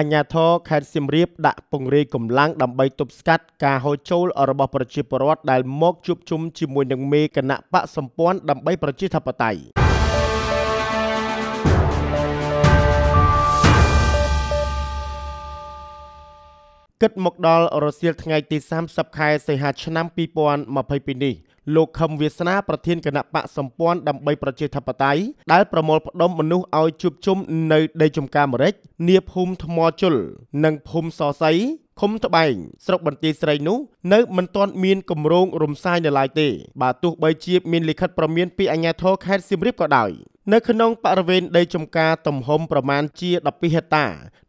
អាជ្ញាធរខេត្តសៀមរាបដាក់ពង្រាយកម្លាំងដើម្បី ទប់ស្កាត់ការហូរចូល របស់ប្រជាពលរដ្ឋដែលមកជួបជុំជាមួយនឹងមេគណៈបកសម្ព័ន្ធដើម្បីប្រជាធិបតេយ្យគិតមកដល់រសៀលថ្ងៃទី30ខែសីហាឆ្នាំ2022នេះលោកខឹមវាសនាប្រធានគណៈបកសម្ព័ន្ធដើម្បីប្រជាធិបតេយ្យដែលប្រមូលផ្ដុំមនុស្សឲ្យជួបជុំនៅដីចំការមរិចនីភូមិថ្មជុលនិងភូមិសស័យឃុំត្បែងស្រុកបន្ទាយស្រីនោះនៅមិនទាន់មានគម្រោងរំសាយនៅឡើយទេបើទោះបីជា មានលិខិតព្រមាន ពីអាជ្ញាធរខេត្តសៀមរាបក៏ដោយនៅក្នុងបរិវេណដីចំការទំហំប្រមាណជា12ហិកតា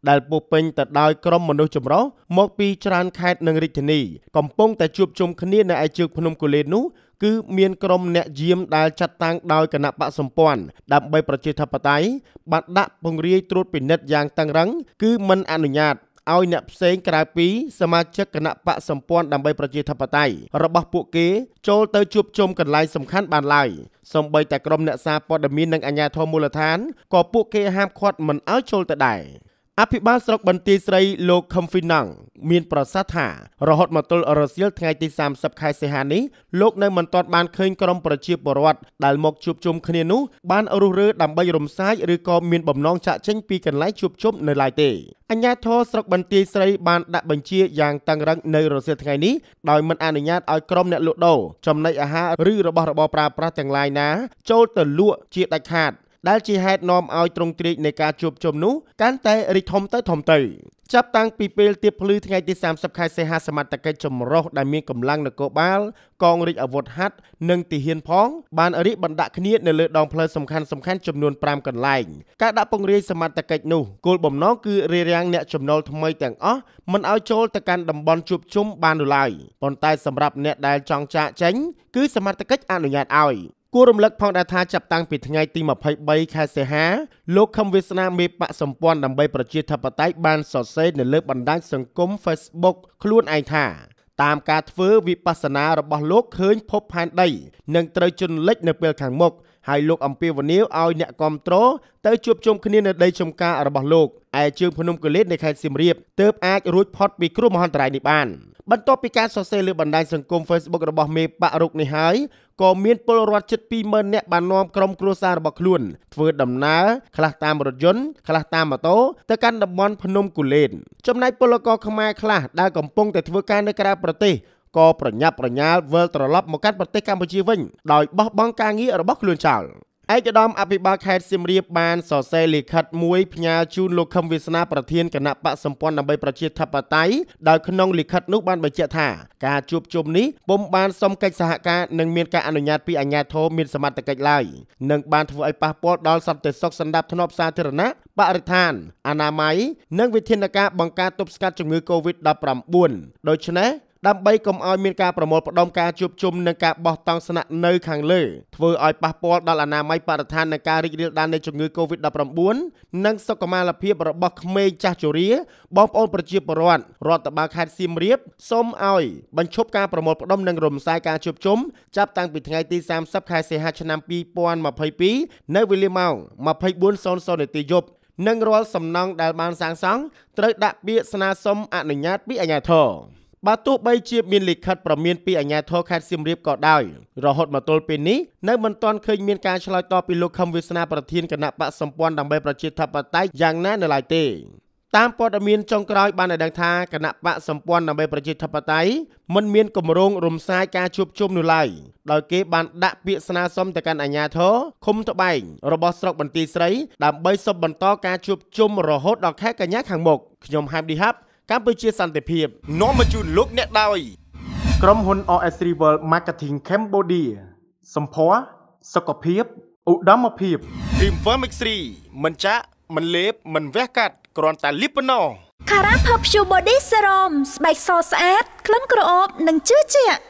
ដែលពោពេញទៅដោយក្រុមមនុស្សចម្រុះមកពីច្រើនខេត្តនិងរាជធានីកំពុងតែជួបជុំគ្នានៅឯជើងភ្នំគូលែននោះគឺមានក្រុមអ្នកយាមដែលចាត់តាំងដោយគណៈបកសម្ព័ន្ធដើម្បីប្រជាធិបតេយ្យបានដាក់ពង្រាយត្រួតពិនិត្យយ៉ាងតឹងរឹងគឺមិនអនុញ្ញាតឲ្យអ្នកផ្សេងក្រៅពី សមាជិកគណៈបកសម្ព័ន្ធដើម្បីប្រជាធិបតេយ្យរបស់ពួកគេចូលទៅជួបជុំកន្លែងសំខាន់បានឡើយសំបីតែក្រុមអ្នកសារព័ត៌មាននិងអាជ្ញាធរមូលដ្ឋានក៏ពួកគេហាមឃាត់មិនឲ្យចូលទៅដែរអភិបាលស្រុកបន្ទាយស្រីលោកខឹមហ្វីណាំងមានប្រសាសន៍ថារហូតមកទល់រសៀលថ្ងៃទី30ខែសីហានេះលោកនៅមិនទាន់បានឃើញក្រុមប្រជាពលរដ្ឋដែលមកជួបជុំគ្នានោះបានរុះរើដើម្បីរំសាយឬក៏មានបំណងចាក់ចេញពីកន្លែងជួបជុំនៅឡើយទេអញ្ញាធរស្រុកបន្ទាយស្រីបានដាក់បញ្ជាយ៉ាងតឹងរ៉ឹងនៅរសៀលថ្ងៃនេះដោយមិនអនុញ្ញាតឲ្យក្រុមអ្នក លក់ដូរចំណីអាហារឬរបស់របរប្រើប្រាស់ទាំងឡាយណា ចូលទៅលក់ជាដាច់ខាតដែលជាហេតុនាំឲ្យទ្រង់ទ្រាយនៃការជួបជុំនោះកាន់តែរីកធំទៅធំទៅចាប់តាំងពីពេលទៀបភ្លឺថ្ងៃទី30ខែសីហាសមត្ថកិច្ចចម្រុះដែលមានកម្លាំងនគរបាលកងរាជអាវុធហត្ថនិងទាហានផងបានរៀបបណ្ដាក់គ្នានៅលើដងផ្លូវសំខាន់សំខាន់ចំនួន5កន្លែងការដាក់ពង្រាយសមត្ថកិច្ចនោះគោលបំណងគឺរារាំងអ្នកចំណុលថ្មីទាំងអស់មិនឲ្យចូលទៅកាន់តំបន់ជួបជុំបាននោះឡើយប៉ុន្តែសម្រាប់អ្នកដែលចង់ចាកចេញគឺសមត្ថកិច្ចអនុញ្ញាតឲ្យគួររំលឹកផងដែរថាចាប់តាំងពីថ្ងៃទី23ខែសីហាលោកខឹមវាសនាមេបកសម្ព័ន្ធដើម្បីប្រជាធិបតេយ្យបានសរសេរនៅលើបណ្ដាញសង្គម Facebook ខ្លួនឯងថា តាមការធ្វើវិបស្សនារបស់លោកឃើញភពផែនដីនឹងត្រូវជន់លិចនៅពេលខាងមុខហើយលោកអំពីវនីវឲ្យអ្នកគ្រប់គ្រងទៅជួបជុំគ្នានៅដីចំការរបស់លោកឯជើងភ្នំកលេតនៃខេត្តសៀមរាបទើបអាចរួចផុតពីគ្រោះមហន្តរាយនេះបាន។បន្ទាប់ពីការសរសេរលើបណ្ដាញសង្គម Facebook របស់មេបាក់រុកនេះហើយក៏មានពលរដ្ឋជិត20000នាក់បាននាំក្រុមគ្រួសាររបស់ខ្លួនធ្វើដំណើរខ្លះតាមរថយន្តខ្លះតាមម៉ូតូទៅកាន់តំបន់ភ្នំគូលែនចំណែកពលករខ្មែរខ្លះដែលកំពុងតែធ្វើការនៅក្រៅប្រទេសក៏ប្រញាប់ប្រញាល់វិលត្រឡប់មកកាន់ប្រទេសកម្ពុជាវិញដោយបោះបង់ការងាររបស់ខ្លួនចោលឯកឧត្តមអភិបាលខេត្តសៀមរាបបានសរសេរលិខិតមួយផ្ញើជូនលោកខឹមវាសនាប្រធានគណៈបកសម្ព័ន្ធដើម្បីប្រជាធិបតេយ្យដោយក្នុងលិខិតនោះបានបញ្ជាក់ថាការជួបជុំនេះពុំបានសុំកិច្ចសហការនិងមានការអនុញ្ញាតពីអាជ្ញាធរមានសមត្ថកិច្ចឡើយនិងបានធ្វើឲ្យប៉ះពាល់ដល់សន្តិសុខសណ្ដាប់ធ្នាប់សាធារណៈបរិស្ថានអនាម័យនិងវិធានការបង្ការទប់ស្កាត់ជំងឺ Covid-19 ដូច្នេះដើម្បីកុំឲ្យមានការប្រមូលផ្ដុំការជួបជុំនិងការបោះតង់ស្នាក់នៅខាងលើធ្វើឲ្យប៉ះពាល់ដល់អនាម័យបរិស្ថាននិងការរីករាលដាលនៃជំងឺ Covid-19 និងសុខុមាលភាពរបស់ក្មេងចាស់ជរា បងប្អូនប្រជាពលរដ្ឋរដ្ឋបាលខេត្តសៀមរាបសូមឲ្យបញ្ឈប់ការប្រមូលផ្ដុំនិងរំសាយការជួបជុំចាប់តាំងពីថ្ងៃទី30ខែសីហាឆ្នាំ2022នៅវេលាម៉ោង24:00នាទីយប់និងរាល់សំណង់ដែលបានសាងសង់ត្រូវ ដាក់ពាក្យស្នើសុំអនុញ្ញាតពីអាជ្ញាធរបើទោះបីជាមានលិខិតប្រមានពីអាជ្ញាធរខេត្តសៀមរាបក៏ដោយរហូតមកទល់ពេលនេះនៅមិនទាន់ឃើញមានការឆ្លើយតបពីលោកខឹមវាសនាប្រធានគណៈបកសម្ព័ន្ធដើម្បីប្រជាធិបតេយ្យយ៉ាងណានៅឡើយទេតាមព័ត៌មានចុងក្រោយ បានឲ្យដឹងថាគណៈបកសម្ព័ន្ធដើម្បីប្រជាធិបតេយ្យមិនមានគម្រោងរំសាយការជួបជុំនោះឡើយដោយគេបាន ដាក់ពាក្យស្នើសុំទៅកាន់អាជ្ញាធរឃុំត្បែងរបស់ស្រុកបន្ទាយស្រី ដើម្បីសុបបន្តការជួបជុំរហូតដល់ខែកញ្ញាខាងមុខខ្ញុំហែមឌីហាប់កម្ពុជាសន្តិភាពនាំមកជូនលោកអ្នកដោយក្រុមហ៊ុន OS Rival Marketing Cambodia សម្ផស្សសុខភាពឧត្តមភាព Infirmix 3មិនចាក់មិនលេបមិនវះកាត់គ្រាន់តែលាបប៉ុណ្ណោះ Cara Perfume Body Serum ស្បែកសស្អាតក្លិនក្រអូបនិងជឿជាក់